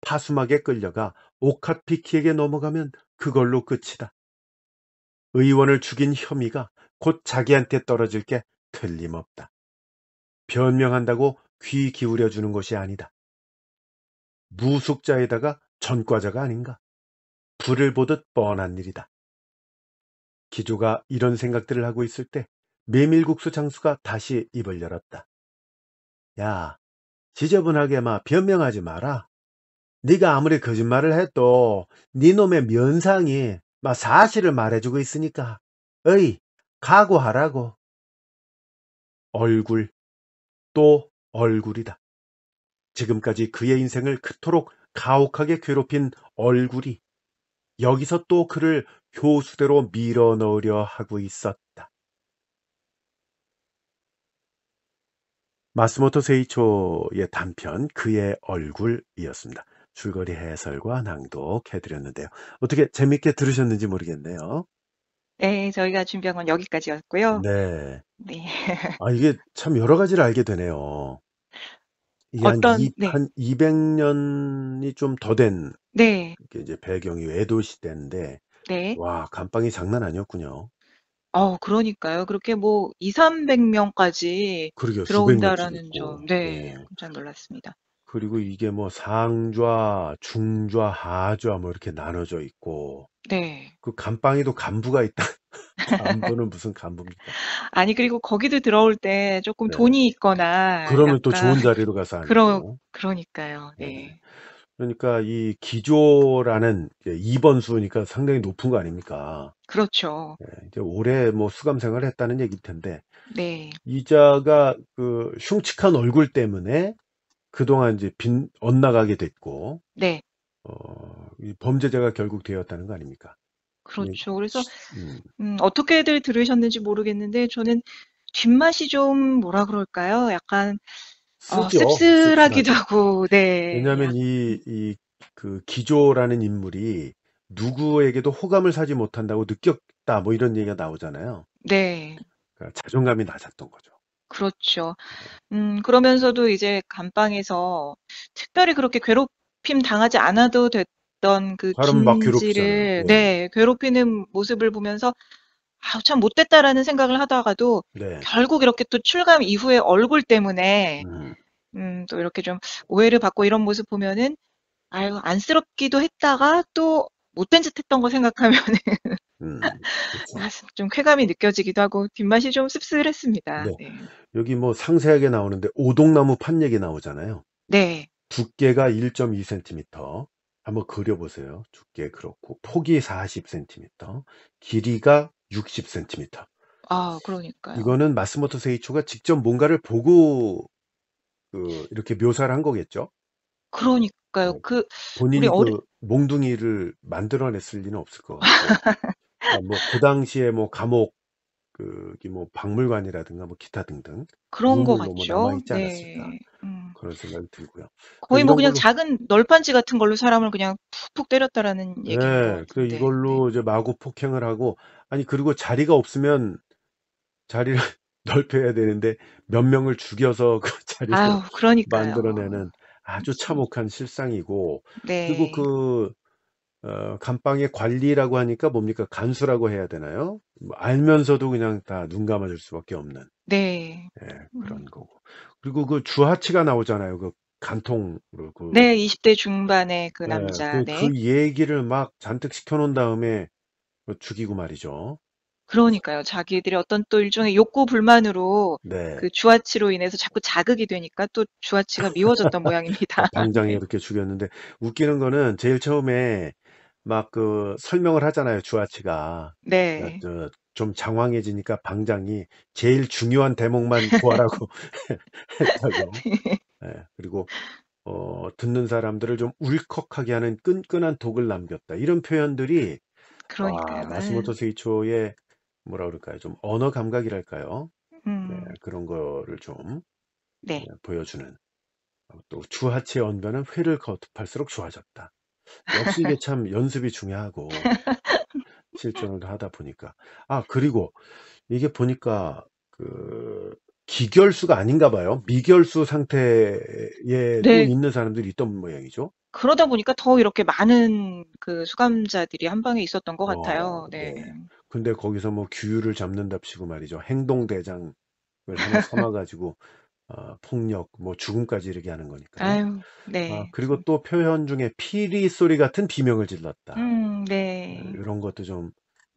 [SPEAKER 1] 파수막에 끌려가 오카피키에게 넘어가면 그걸로 끝이다. 의원을 죽인 혐의가 곧 자기한테 떨어질 게 틀림없다. 변명한다고 귀 기울여주는 것이 아니다. 무숙자에다가 전과자가 아닌가? 불을 보듯 뻔한 일이다. 기조가 이런 생각들을 하고 있을 때 메밀국수 장수가 다시 입을 열었다. 야, 지저분하게 마 변명하지 마라. 네가 아무리 거짓말을 해도 네 놈의 면상이 마 사실을 말해주고 있으니까 어이 각오하라고. 얼굴 또 얼굴이다. 지금까지 그의 인생을 그토록 가혹하게 괴롭힌 얼굴이 여기서 또 그를 교수대로 밀어 넣으려 하고 있었다. 마스모토 세이초의 단편 그의 얼굴이었습니다. 줄거리 해설과 낭독 해드렸는데요. 어떻게 재밌게 들으셨는지 모르겠네요.
[SPEAKER 2] 네, 저희가 준비한 건 여기까지였고요.
[SPEAKER 1] 네. 네. 아, 이게 참 여러 가지를 알게 되네요. 이게 어떤 한, 이, 네. 한 200년이 좀 더 된, 네. 이게 이제 배경이 외도 시대인데, 네. 와, 감방이 장난 아니었군요.
[SPEAKER 2] 어, 그러니까요. 그렇게 뭐 2, 300명까지 들어온다라는 점. 있고. 네. 예. 깜짝 놀랐습니다.
[SPEAKER 1] 그리고 이게 뭐 상좌, 중좌, 하좌 뭐 이렇게 나눠져 있고, 네. 그 감방에도 간부가 있다. 간부는 무슨 간부입니까?
[SPEAKER 2] 아니 그리고 거기도 들어올 때 조금 네. 돈이 있거나 그러면 또 약간 좋은 자리로
[SPEAKER 1] 가서 그러 앉고.
[SPEAKER 2] 그러니까요. 네. 네.
[SPEAKER 1] 그러니까 이 기조라는 2번 수니까 상당히 높은 거 아닙니까? 그렇죠. 예, 이제 올해 뭐 수감 생활을 했다는 얘기일 텐데 네. 이자가 그 흉측한 얼굴 때문에 그동안 이제 빈 엇나가게 됐고 네. 어, 이 범죄자가 결국 되었다는 거 아닙니까? 네. 그렇죠. 그래서
[SPEAKER 2] 음. 음. 어떻게들 들으셨는지 모르겠는데 저는 뒷맛이 좀 뭐라 그럴까요? 약간 어, 씁쓸하기도 하 하고, 네.
[SPEAKER 1] 왜냐하면 이, 이, 그 기조라는 인물이 누구에게도 호감을 사지 못한다고 느꼈다, 뭐 이런 얘기가 나오잖아요. 네. 그러니까 자존감이 낮았던 거죠.
[SPEAKER 2] 그렇죠. 네. 음, 그러면서도 이제 감방에서 특별히 그렇게 괴롭힘 당하지 않아도 됐, 있던 그 김지를 어. 네, 괴롭히는 모습을 보면서 아우 참 못됐다라는 생각을 하다가도 네. 결국 이렇게 또 출감 이후에 얼굴 때문에 음. 음, 또 이렇게 좀 오해를 받고 이런 모습 보면은 아유 안쓰럽기도 했다가 또 못된 짓 했던 거 생각하면은 음, 그렇죠. 아, 좀 쾌감이 느껴지기도 하고 뒷맛이 좀 씁쓸했습니다. 네.
[SPEAKER 1] 네. 여기 뭐 상세하게 나오는데 오동나무 판 얘기 나오잖아요. 네. 두께가 1.2cm, 한번 그려보세요. 두께 그렇고 폭이 40cm, 길이가 60cm.
[SPEAKER 2] 아 그러니까요.
[SPEAKER 1] 이거는 마스모토 세이초가 직접 뭔가를 보고 그 이렇게 묘사를 한 거겠죠? 그러니까요. 네. 그 본인이 그 어릴 그 몽둥이를 만들어냈을 리는 없을 것같아요 그러니까 뭐그 당시에 뭐 감옥 그뭐 박물관이라든가 뭐 기타 등등
[SPEAKER 2] 그런 거유 뭐 같죠. 남 네.
[SPEAKER 1] 음. 그런 생각이 들고요. 거의 뭐 그냥 걸로
[SPEAKER 2] 작은 널판지 같은 걸로 사람을 그냥 푹푹 때렸다라는
[SPEAKER 1] 네. 얘기인 것 네, 그같은 이걸로 이제 마구 폭행을 하고 아니 그리고 자리가 없으면 자리를 넓혀야 되는데 몇 명을 죽여서 그 자리를 아유, 그러니까요. 만들어내는 아주 음. 참혹한 실상이고 네. 그리고 그 어, 감방의 관리라고 하니까 뭡니까 간수라고 해야 되나요? 뭐 알면서도 그냥 다 눈 감아줄 수밖에 없는
[SPEAKER 2] 네. 예 그런 음. 거고.
[SPEAKER 1] 그리고 그 주하치가 나오잖아요. 그 간통으로 그 네.
[SPEAKER 2] 20대 중반의 그 예. 남자. 그 네. 그
[SPEAKER 1] 얘기를 막 잔뜩 시켜 놓은 다음에 그 죽이고 말이죠.
[SPEAKER 2] 그러니까요. 자기들이 어떤 또 일종의 욕구 불만으로 네. 그 주하치로 인해서 자꾸 자극이 되니까 또 주하치가 미워졌던 모양입니다.
[SPEAKER 1] 아 당장에 네. 이렇게 죽였는데 웃기는 거는 제일 처음에 막그 설명을 하잖아요, 주아치가. 네. 그러니까 저좀 장황해지니까 방장이 제일 중요한 대목만 구하라고 했다고. 네. 예. 그리고 어 듣는 사람들을 좀 울컥하게 하는 끈끈한 독을 남겼다. 이런 표현들이 아 그러니까요. 마스모토 네. 세이초의 뭐라 그럴까요? 좀 언어 감각이랄까요? 네. 음. 그런 거를 좀 네. 예 보여주는 또 주하치의 언변은 회를 거듭할수록 좋아졌다. 역시 이게 참 연습이 중요하고 실전을 하다 보니까. 아 그리고 이게 보니까 그 기결수가 아닌가 봐요. 미결수 상태에 네. 있는 사람들이 있던 모양이죠.
[SPEAKER 2] 그러다 보니까 더 이렇게 많은 그 수감자들이 한 방에 있었던 것 같아요. 네. 네.
[SPEAKER 1] 근데 거기서 뭐 규율을 잡는답시고 말이죠. 행동대장을 하나 삼아가지고 어 폭력 뭐 죽음까지 이르게 하는 거니까요.
[SPEAKER 2] 아유 네. 아 네.
[SPEAKER 1] 그리고 또 표현 중에 피리 소리 같은 비명을 질렀다.
[SPEAKER 2] 음예 네. 어,
[SPEAKER 1] 요런 것도 좀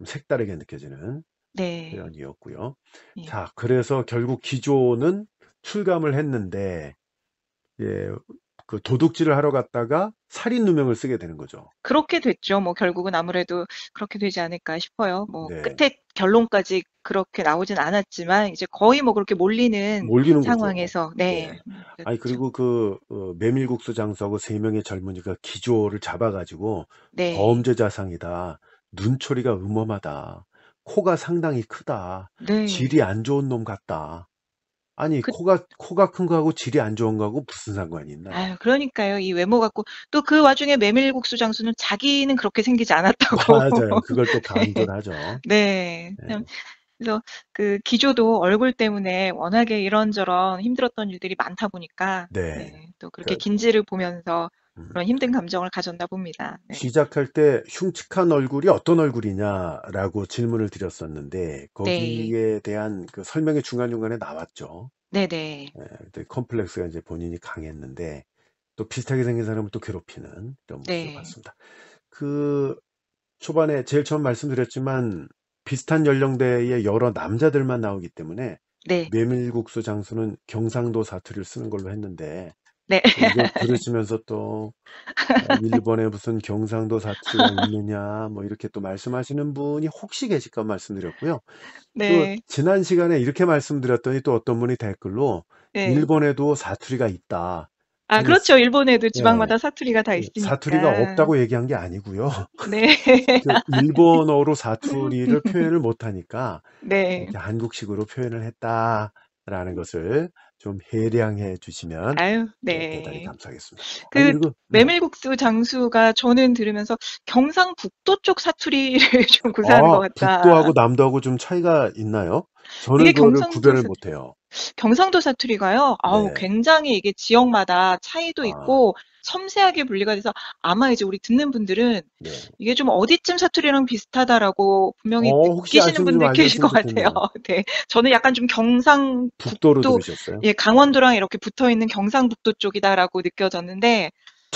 [SPEAKER 1] 색다르게 느껴지는 네. 표현이었고요. 예. 자 그래서 결국 기조는 출감을 했는데 예그 도둑질을 하러 갔다가 살인 누명을 쓰게 되는 거죠.
[SPEAKER 2] 그렇게 됐죠. 뭐 결국은 아무래도 그렇게 되지 않을까 싶어요. 뭐 네. 끝에
[SPEAKER 1] 결론까지
[SPEAKER 2] 그렇게 나오진 않았지만 이제 거의 뭐 그렇게 몰리는, 몰리는 상황에서 네. 네.
[SPEAKER 1] 그렇죠. 아니 그리고 그 어, 메밀국수 장수하고 세 명의 젊은이가 기조를 잡아가지고 네. 범죄자 상이다. 눈초리가 음험하다. 코가 상당히 크다. 네. 질이 안 좋은 놈 같다. 아니 그 코가 코가 큰 거하고 질이 안 좋은 거하고 무슨 상관이 있나?
[SPEAKER 2] 아유 그러니까요. 이 외모 갖고 또 그 와중에 메밀국수 장수는 자기는 그렇게 생기지 않았다고. 맞아요.
[SPEAKER 1] 그걸 또 네. 강조를 하죠.
[SPEAKER 2] 네. 네. 참 네. 그래서 그 기조도 얼굴 때문에 워낙에 이런저런 힘들었던 일들이 많다 보니까 네. 네, 또 그렇게 그 긴지를 보면서 음. 그런 힘든 감정을 가졌나 봅니다.
[SPEAKER 1] 네. 시작할 때 흉측한 얼굴이 어떤 얼굴이냐라고 질문을 드렸었는데 네, 거기에 대한 그 설명이 중간중간에 나왔죠.
[SPEAKER 2] 네네.
[SPEAKER 1] 예, 컴플렉스가 이제 본인이 강했는데 또 비슷하게 생긴 사람을 또 괴롭히는 이런 모습을 네, 봤습니다. 그 초반에 제일 처음 말씀드렸지만 비슷한 연령대의 여러 남자들만 나오기 때문에 네. 메밀국수 장수는 경상도 사투리를 쓰는 걸로 했는데 네. 이거 들으시면서 또 어, 일본에 무슨 경상도 사투리가 있느냐 뭐 이렇게 또 말씀하시는 분이 혹시 계실까 말씀드렸고요. 네. 또 지난 시간에 이렇게 말씀드렸더니 또 어떤 분이 댓글로 네. 일본에도 사투리가 있다. 아, 네. 그렇죠. 일본에도 지방마다
[SPEAKER 2] 네. 사투리가 다있습니다 그 사투리가 없다고
[SPEAKER 1] 얘기한 게 아니고요.
[SPEAKER 2] 네. 그
[SPEAKER 1] 일본어로 사투리를 표현을 못하니까 네. 한국식으로 표현을 했다라는 것을 좀 해량해 주시면 아유,
[SPEAKER 2] 네. 네 대단히 감사하겠습니다.
[SPEAKER 1] 그 아니, 그리고, 네.
[SPEAKER 2] 메밀국수 장수가 저는 들으면서 경상북도 쪽 사투리를 좀 구사하는 아, 것 같다. 북도하고
[SPEAKER 1] 남도하고 좀 차이가 있나요? 저는 그거를 구별을 사... 못해요.
[SPEAKER 2] 경상도 사투리가요. 아우 네. 굉장히 이게 지역마다 차이도 아. 있고 섬세하게 분리가 돼서 아마 이제 우리 듣는 분들은 네. 이게 좀 어디쯤 사투리랑 비슷하다라고 분명히 어, 느끼시는 분들 계실 것 같아요. 네, 저는 약간 좀 경상북도로 들으셨어요? 예, 강원도랑 이렇게 붙어 있는 경상북도 쪽이다라고 느껴졌는데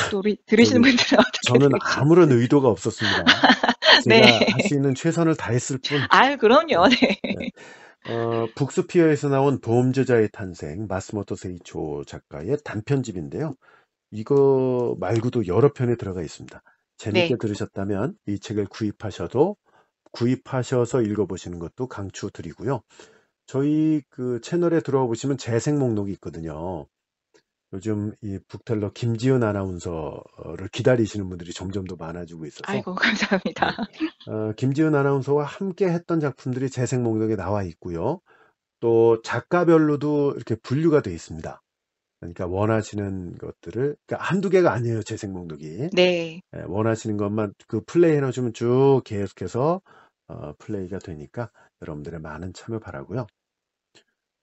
[SPEAKER 2] 또 우리 들으시는 저는, 분들은
[SPEAKER 1] 어떻게 저는 되겠지? 아무런 의도가 없었습니다.
[SPEAKER 2] 네. 제가 네.
[SPEAKER 1] 할수 있는 최선을 다했을 뿐.
[SPEAKER 2] 아유 그럼요. 네.
[SPEAKER 1] 네. 네. 어, 북스피어에서 나온 보험제자의 탄생, 마스모토 세이초 작가의 단편집인데요. 이거 말고도 여러 편에 들어가 있습니다. 재밌게 네. 들으셨다면 이 책을 구입하셔도 구입하셔서 읽어보시는 것도 강추드리고요. 저희 그 채널에 들어와 보시면 재생 목록이 있거든요. 요즘 이 북탈러 김지은 아나운서를 기다리시는 분들이 점점 더 많아지고 있어서 아이고 감사합니다. 네. 어, 김지은 아나운서와 함께 했던 작품들이 재생 목록에 나와 있고요. 또 작가별로도 이렇게 분류가 되어 있습니다. 그러니까 원하시는 것들을 그러니까 한두 개가 아니에요 재생 목록이. 네. 네, 원하시는 것만 그 플레이 해놓으시면 쭉 계속해서 어, 플레이가 되니까 여러분들의 많은 참여 바라고요.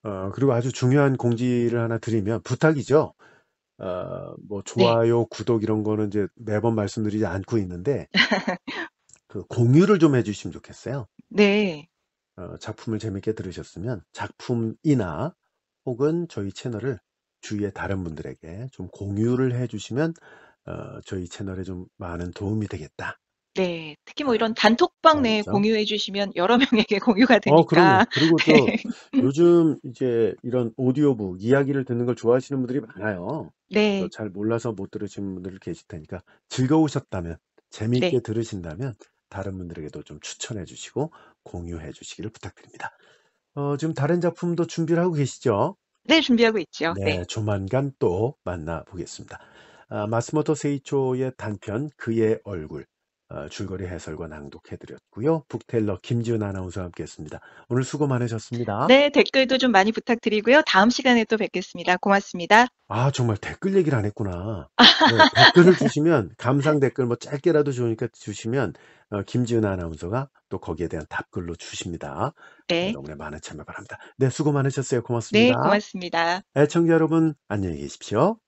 [SPEAKER 1] 어, 그리고 아주 중요한 공지를 하나 드리면 부탁이죠. 어, 뭐 네. 좋아요, 구독 이런 거는 이제 매번 말씀드리지 않고 있는데 그 공유를 좀 해주시면 좋겠어요. 네. 어, 작품을 재밌게 들으셨으면 작품이나 혹은 저희 채널을 주위의 다른 분들에게 좀 공유를 해주시면 어, 저희 채널에 좀 많은 도움이 되겠다
[SPEAKER 2] 네, 특히 뭐 이런 단톡방 내에 공유해 주시면 여러 명에게 공유가 되니까. 어, 그럼요. 그리고
[SPEAKER 1] 네. 또 요즘 이제 이런 오디오북 이야기를 듣는 걸 좋아하시는 분들이 많아요. 네. 잘 몰라서 못 들으시는 분들 계실 테니까 즐거우셨다면, 재미있게 네. 들으신다면 다른 분들에게도 좀 추천해 주시고 공유해 주시기를 부탁드립니다. 어, 지금 다른 작품도 준비를 하고 계시죠?
[SPEAKER 2] 네, 준비하고 있죠. 네. 네,
[SPEAKER 1] 조만간 또 만나보겠습니다. 아, 마스모토 세이초의 단편 그의 얼굴 어, 줄거리 해설과 낭독해드렸고요. 북텔러 김지훈 아나운서와 함께했습니다. 오늘 수고 많으셨습니다. 네,
[SPEAKER 2] 댓글도 좀 많이 부탁드리고요. 다음 시간에 또 뵙겠습니다. 고맙습니다.
[SPEAKER 1] 아, 정말 댓글 얘기를 안 했구나. 네, 댓글을 주시면 감상 댓글 뭐 짧게라도 좋으니까 주시면 어, 김지은 아나운서가 또 거기에 대한 답글로 주십니다. 네. 네. 너무나 많은 참여 바랍니다. 네, 수고 많으셨어요. 네, 고맙습니다. 네,
[SPEAKER 2] 고맙습니다.
[SPEAKER 1] 애청자 여러분, 안녕히 계십시오.